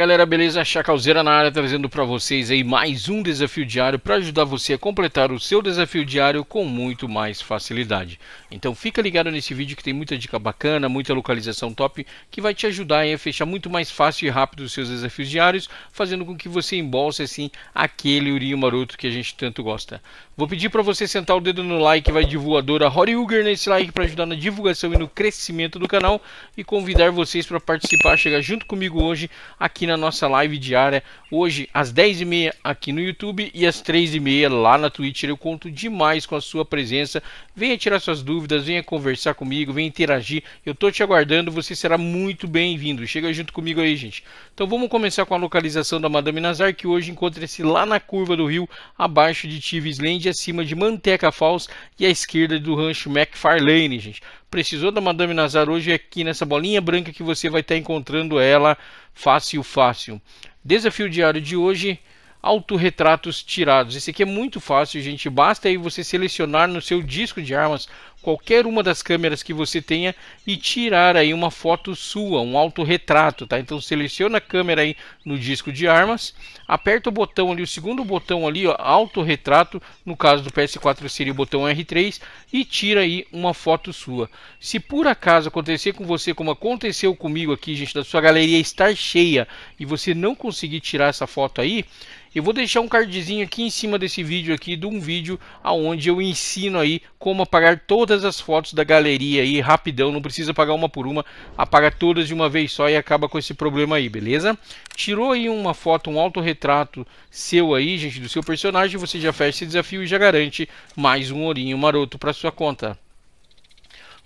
galera, beleza? Chacalzeira na área trazendo para vocês aí mais um desafio diário para ajudar você a completar o seu desafio diário com muito mais facilidade. Então fica ligado nesse vídeo que tem muita dica bacana, muita localização top que vai te ajudar a fechar muito mais fácil e rápido os seus desafios diários, fazendo com que você embolse assim aquele urinho maroto que a gente tanto gosta. Vou pedir para você sentar o dedo no like, vai de voadora Rory Uger nesse like para ajudar na divulgação e no crescimento do canal e convidar vocês para participar, chegar junto comigo hoje aqui na nossa live diária, hoje às 10h30 aqui no YouTube e às 3h30 lá na Twitch. Eu conto demais com a sua presença. Venha tirar suas dúvidas, venha conversar comigo, venha interagir. Eu tô te aguardando, você será muito bem-vindo. Chega junto comigo aí, gente. Então vamos começar com a localização da Madame Nazar, que hoje encontra-se lá na curva do rio, abaixo de Tivesland, acima de Manteca Falls e à esquerda do rancho McFarlane, gente. Precisou da Madame Nazar hoje aqui nessa bolinha branca que você vai estar encontrando ela Fácil, fácil. Desafio diário de hoje: autorretratos tirados. Esse aqui é muito fácil, gente. Basta aí você selecionar no seu disco de armas qualquer uma das câmeras que você tenha e tirar aí uma foto sua, um autorretrato, tá? Então seleciona a câmera aí no disco de armas, aperta o botão ali, o segundo botão ali, ó, autorretrato, no caso do PS4 seria o botão R3 e tira aí uma foto sua. Se por acaso acontecer com você como aconteceu comigo aqui, gente, da sua galeria estar cheia e você não conseguir tirar essa foto aí, eu vou deixar um cardzinho aqui em cima desse vídeo aqui de um vídeo aonde eu ensino aí como apagar todas todas as fotos da galeria aí rapidão, não precisa pagar uma por uma, apaga todas de uma vez só e acaba com esse problema aí, beleza? Tirou aí uma foto, um autorretrato seu aí, gente, do seu personagem, você já fecha esse desafio e já garante mais um ourinho maroto para sua conta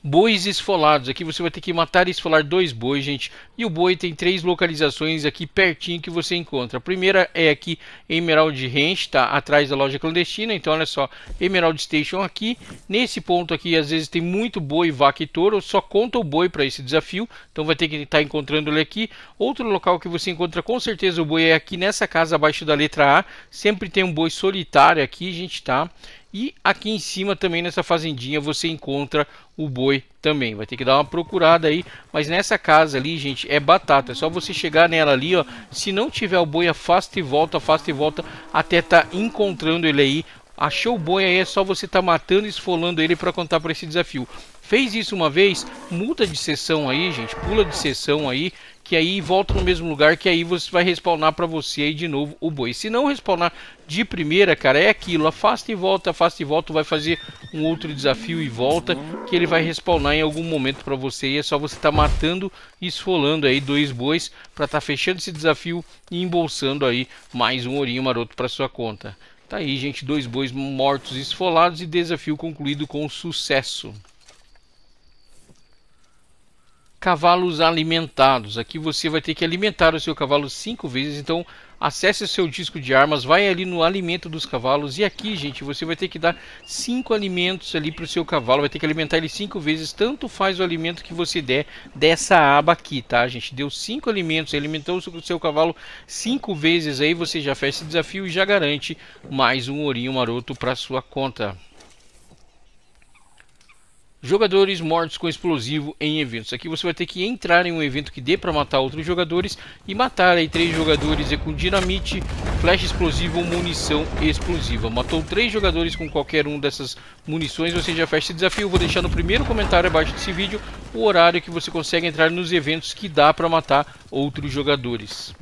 bois esfolados. Aqui você vai ter que matar e esfolar dois bois, gente. E o boi tem três localizações aqui pertinho que você encontra. A primeira é aqui em Emerald Ranch, tá atrás da loja clandestina. Então, olha só, Emerald Station aqui. Nesse ponto aqui, às vezes tem muito boi, vaca e touro. Só conta o boi para esse desafio. Então, vai ter que estar tá encontrando ele aqui. Outro local que você encontra com certeza o boi é aqui nessa casa abaixo da letra A. Sempre tem um boi solitário aqui, gente, tá? E aqui em cima também nessa fazendinha você encontra o boi também. Vai ter que dar uma procurada aí, mas nessa casa ali, gente, é batata. É só você chegar nela ali, ó. Se não tiver o boi, afasta e volta, afasta e volta até tá encontrando ele aí. Achou o boi aí, é só você tá matando e esfolando ele para contar para esse desafio. Fez isso uma vez, muda de sessão aí, gente, pula de sessão aí, que aí volta no mesmo lugar, que aí você vai respawnar para você aí de novo o boi. Se não respawnar de primeira, cara, é aquilo, afasta e volta, afasta e volta, vai fazer um outro desafio e volta, que ele vai respawnar em algum momento para você, e é só você estar tá matando e esfolando aí dois bois para estar tá fechando esse desafio e embolsando aí mais um ourinho maroto para sua conta. Tá aí, gente, dois bois mortos esfolados e desafio concluído com sucesso cavalos alimentados. Aqui você vai ter que alimentar o seu cavalo cinco vezes. Então acesse o seu disco de armas, vai ali no alimento dos cavalos e aqui, gente, você vai ter que dar cinco alimentos ali para o seu cavalo. Vai ter que alimentar ele cinco vezes. Tanto faz o alimento que você der dessa aba aqui, tá, gente? Deu cinco alimentos, alimentou o seu cavalo cinco vezes. Aí você já fez esse desafio e já garante mais um ourinho maroto para sua conta jogadores mortos com explosivo em eventos. Aqui você vai ter que entrar em um evento que dê para matar outros jogadores e matar aí três jogadores com dinamite, flecha explosiva ou munição explosiva. Matou três jogadores com qualquer um dessas munições, você já fecha esse desafio. Vou deixar no primeiro comentário abaixo desse vídeo o horário que você consegue entrar nos eventos que dá para matar outros jogadores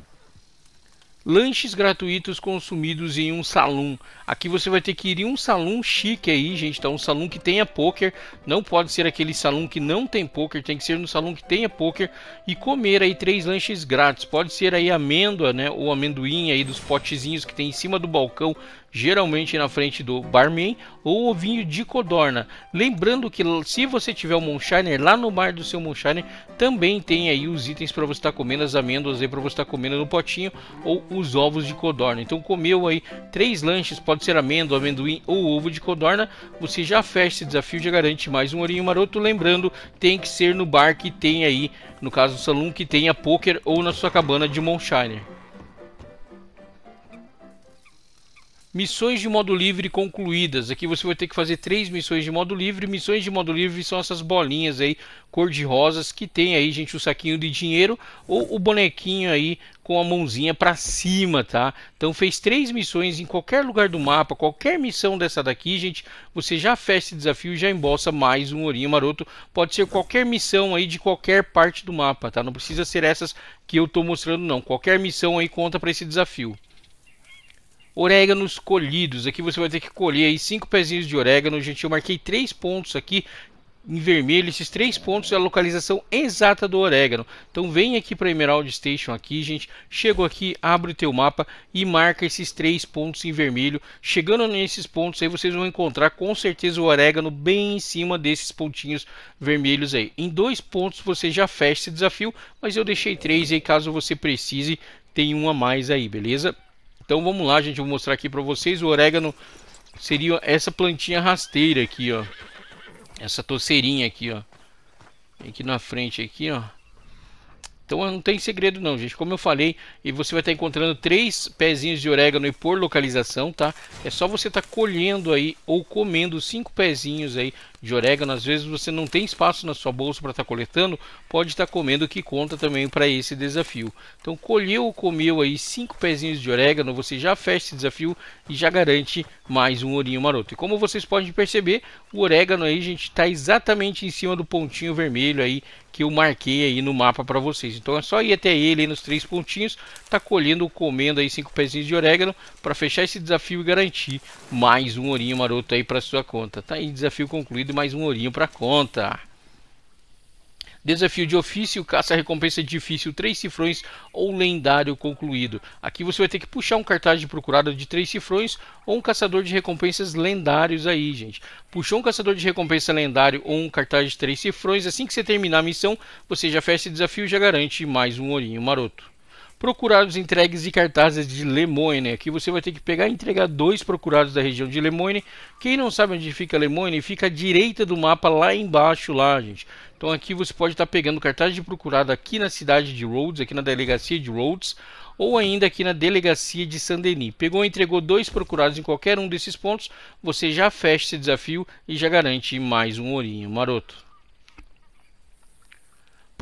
lanches gratuitos consumidos em um salão. Aqui você vai ter que ir em um salão chique aí, gente, tá? Um salão que tenha poker. Não pode ser aquele salão que não tem poker, tem que ser no salão que tenha poker e comer aí três lanches grátis. Pode ser aí amêndoa, né? Ou amendoim aí dos potezinhos que tem em cima do balcão geralmente na frente do barman, ou o vinho de codorna. Lembrando que se você tiver o Moonshiner lá no bar do seu Moonshiner, também tem aí os itens para você estar tá comendo, as amêndoas aí para você estar tá comendo no potinho, ou os ovos de codorna. Então comeu aí três lanches, pode ser amêndoa, amendoim ou ovo de codorna, você já fecha esse desafio, e já garante mais um ourinho maroto. Lembrando, tem que ser no bar que tem aí, no caso do salão, que tenha poker ou na sua cabana de Moonshiner. Missões de modo livre concluídas. Aqui você vai ter que fazer três missões de modo livre. Missões de modo livre são essas bolinhas aí, cor de rosas, que tem aí, gente, o saquinho de dinheiro ou o bonequinho aí com a mãozinha para cima, tá? Então fez três missões em qualquer lugar do mapa, qualquer missão dessa daqui, gente, você já fecha esse desafio e já embolsa mais um ourinho maroto. Pode ser qualquer missão aí de qualquer parte do mapa, tá? Não precisa ser essas que eu tô mostrando não. Qualquer missão aí conta para esse desafio. Oréganos colhidos. Aqui você vai ter que colher aí cinco pezinhos de orégano. Gente, eu marquei três pontos aqui em vermelho. Esses três pontos é a localização exata do orégano. Então vem aqui para Emerald Station aqui, gente. Chegou aqui, abre o teu mapa e marca esses três pontos em vermelho. Chegando nesses pontos aí, vocês vão encontrar com certeza o orégano bem em cima desses pontinhos vermelhos aí. Em dois pontos você já fecha esse desafio, mas eu deixei três aí caso você precise. Tem um a mais aí, beleza? Então vamos lá, gente, vou mostrar aqui para vocês o orégano seria essa plantinha rasteira aqui, ó. Essa torceirinha aqui, ó. Aqui na frente aqui, ó. Então não tem segredo não, gente. Como eu falei, e você vai estar encontrando três pezinhos de orégano e por localização, tá? É só você estar colhendo aí ou comendo cinco pezinhos aí de orégano, às vezes você não tem espaço na sua bolsa para estar tá coletando, pode estar tá comendo que conta também para esse desafio. Então colheu ou comeu aí cinco pezinhos de orégano, você já fecha esse desafio e já garante mais um ourinho maroto. E como vocês podem perceber, o orégano aí, gente, está exatamente em cima do pontinho vermelho aí que eu marquei aí no mapa para vocês. Então é só ir até ele nos três pontinhos, tá colhendo, ou comendo aí cinco pezinhos de orégano para fechar esse desafio e garantir mais um ourinho maroto aí para sua conta. Tá aí desafio concluído mais um ourinho para conta. Desafio de ofício, caça-recompensa difícil, três cifrões ou lendário concluído. Aqui você vai ter que puxar um cartaz de procurado de três cifrões ou um caçador de recompensas lendários aí, gente. Puxou um caçador de recompensa lendário ou um cartaz de três cifrões, assim que você terminar a missão, você já fecha esse desafio e já garante mais um ourinho maroto procurados entregues e cartazes de Lemoine. Aqui você vai ter que pegar e entregar dois procurados da região de Lemoine. Quem não sabe onde fica Lemoine, fica à direita do mapa, lá embaixo, lá, gente. Então aqui você pode estar tá pegando cartaz de procurado aqui na cidade de Rhodes, aqui na delegacia de Rhodes, ou ainda aqui na delegacia de Saint-Denis. Pegou e entregou dois procurados em qualquer um desses pontos, você já fecha esse desafio e já garante mais um ourinho maroto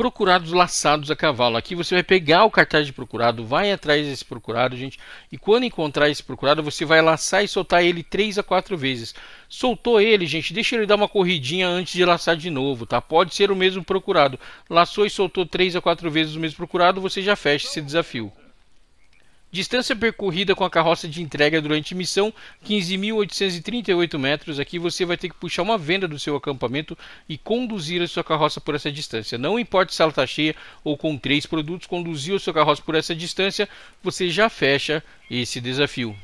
procurados laçados a cavalo. Aqui você vai pegar o cartaz de procurado, vai atrás desse procurado, gente, e quando encontrar esse procurado, você vai laçar e soltar ele três a quatro vezes. Soltou ele, gente, deixa ele dar uma corridinha antes de laçar de novo, tá? Pode ser o mesmo procurado. Laçou e soltou três a quatro vezes o mesmo procurado, você já fecha esse desafio. Distância percorrida com a carroça de entrega durante missão 15.838 metros. Aqui você vai ter que puxar uma venda do seu acampamento e conduzir a sua carroça por essa distância. Não importa se ela está cheia ou com três produtos, conduzir a sua carroça por essa distância, você já fecha esse desafio.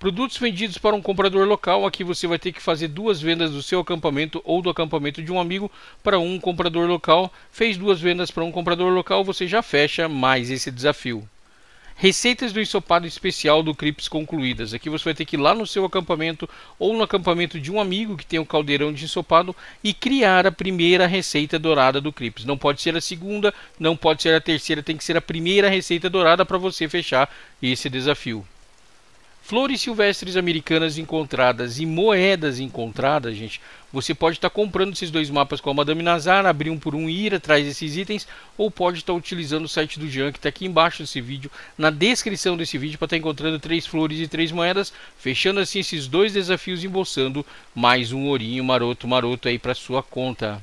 Produtos vendidos para um comprador local. Aqui você vai ter que fazer duas vendas do seu acampamento ou do acampamento de um amigo para um comprador local. Fez duas vendas para um comprador local, você já fecha mais esse desafio. Receitas do ensopado especial do Crips concluídas. Aqui você vai ter que ir lá no seu acampamento ou no acampamento de um amigo que tem um caldeirão de ensopado e criar a primeira receita dourada do Crips. Não pode ser a segunda, não pode ser a terceira, tem que ser a primeira receita dourada para você fechar esse desafio flores silvestres americanas encontradas e moedas encontradas, gente, você pode estar tá comprando esses dois mapas com a Madame Nazar, abrir um por um e ir atrás desses itens, ou pode estar tá utilizando o site do Jean, que está aqui embaixo desse vídeo, na descrição desse vídeo, para estar tá encontrando três flores e três moedas, fechando assim esses dois desafios, embolsando mais um ourinho maroto, maroto aí para sua conta.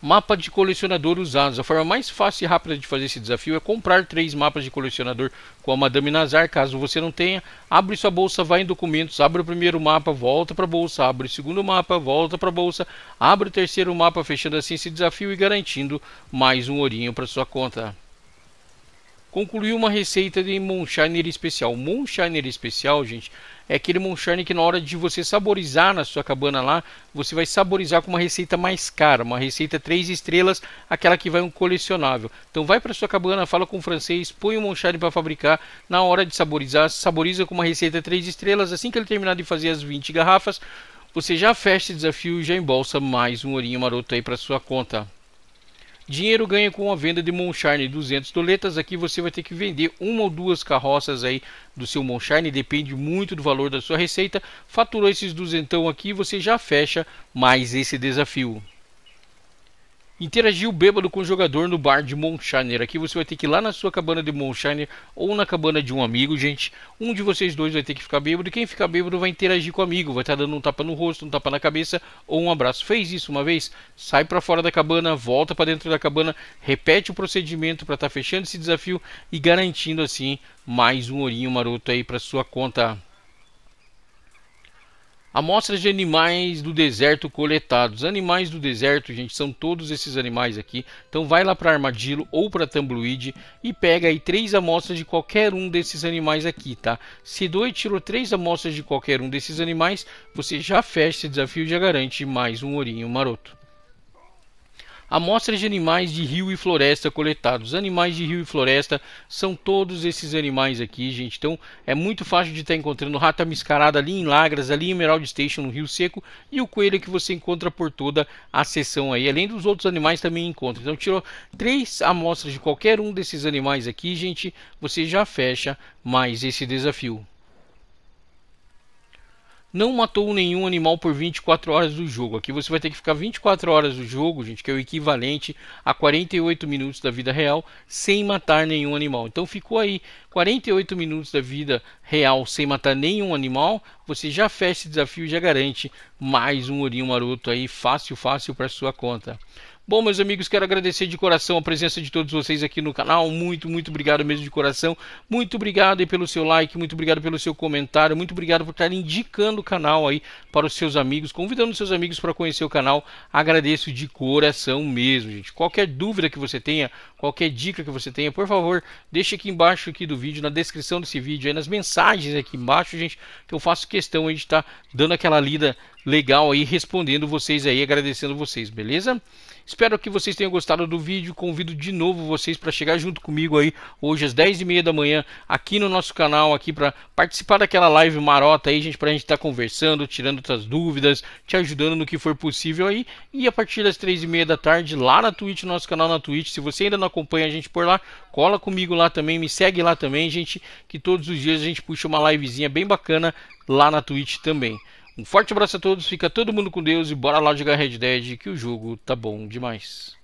Mapa de colecionador usados. A forma mais fácil e rápida de fazer esse desafio é comprar três mapas de colecionador com a Madame Nazar. Caso você não tenha, abre sua bolsa, vai em documentos, abre o primeiro mapa, volta para a bolsa, abre o segundo mapa, volta para a bolsa, abre o terceiro mapa, fechando assim esse desafio e garantindo mais um ourinho para sua conta concluiu uma receita de Moonshiner especial. Moonshiner especial, gente, é aquele moonshine que na hora de você saborizar na sua cabana lá, você vai saborizar com uma receita mais cara, uma receita três estrelas, aquela que vai um colecionável. Então vai para sua cabana, fala com o francês, põe o um moonshine para fabricar, na hora de saborizar, saboriza com uma receita três estrelas, assim que ele terminar de fazer as 20 garrafas, você já fecha o desafio e já embolsa mais um ourinho maroto aí para sua conta. Dinheiro ganho com a venda de Moncharne 200 doletas. Aqui você vai ter que vender uma ou duas carroças aí do seu Moncharne, depende muito do valor da sua receita. Faturou esses duzentão aqui, você já fecha mais esse desafio. Interagir o bêbado com o jogador no bar de Monshiner. Aqui você vai ter que ir lá na sua cabana de Monshiner ou na cabana de um amigo, gente. Um de vocês dois vai ter que ficar bêbado. E quem ficar bêbado vai interagir com o amigo. Vai estar tá dando um tapa no rosto, um tapa na cabeça ou um abraço. Fez isso uma vez? Sai para fora da cabana, volta para dentro da cabana, repete o procedimento para estar tá fechando esse desafio e garantindo assim mais um ourinho maroto aí para sua conta. Amostras de animais do deserto coletados. Animais do deserto, gente, são todos esses animais aqui. Então vai lá para armadilho ou para tumbleweed e pega aí três amostras de qualquer um desses animais aqui, tá? Se dois tirou três amostras de qualquer um desses animais, você já fecha esse desafio e já garante mais um ourinho maroto. Amostras de animais de rio e floresta coletados. Animais de rio e floresta são todos esses animais aqui, gente. Então é muito fácil de estar encontrando rata mascarada ali em Lagras, ali em Emerald Station, no Rio Seco, e o coelho que você encontra por toda a seção aí. Além dos outros animais também encontra. Então tirou três amostras de qualquer um desses animais aqui, gente. Você já fecha mais esse desafio não matou nenhum animal por 24 horas do jogo. Aqui você vai ter que ficar 24 horas do jogo, gente, que é o equivalente a 48 minutos da vida real sem matar nenhum animal. Então ficou aí 48 minutos da vida real sem matar nenhum animal, você já fecha esse desafio e já garante mais um ourinho maroto aí fácil, fácil para sua conta. Bom, meus amigos, quero agradecer de coração a presença de todos vocês aqui no canal. Muito, muito obrigado mesmo de coração. Muito obrigado aí pelo seu like, muito obrigado pelo seu comentário, muito obrigado por estar indicando o canal aí para os seus amigos, convidando os seus amigos para conhecer o canal. Agradeço de coração mesmo, gente. Qualquer dúvida que você tenha, qualquer dica que você tenha, por favor, deixe aqui embaixo aqui do vídeo, na descrição desse vídeo, aí nas mensagens aqui embaixo, gente, que eu faço questão aí de estar dando aquela lida legal aí, respondendo vocês aí, agradecendo vocês, beleza? Espero que vocês tenham gostado do vídeo. Convido de novo vocês para chegar junto comigo aí hoje às 10h30 da manhã aqui no nosso canal, aqui para participar daquela live marota aí, gente, para a gente estar tá conversando, tirando outras dúvidas, te ajudando no que for possível aí. E a partir das 3h30 da tarde, lá na Twitch, no nosso canal na Twitch. Se você ainda não acompanha a gente por lá, cola comigo lá também, me segue lá também, gente, que todos os dias a gente puxa uma livezinha bem bacana lá na Twitch também. Um forte abraço a todos, fica todo mundo com Deus e bora lá jogar Red Dead que o jogo tá bom demais.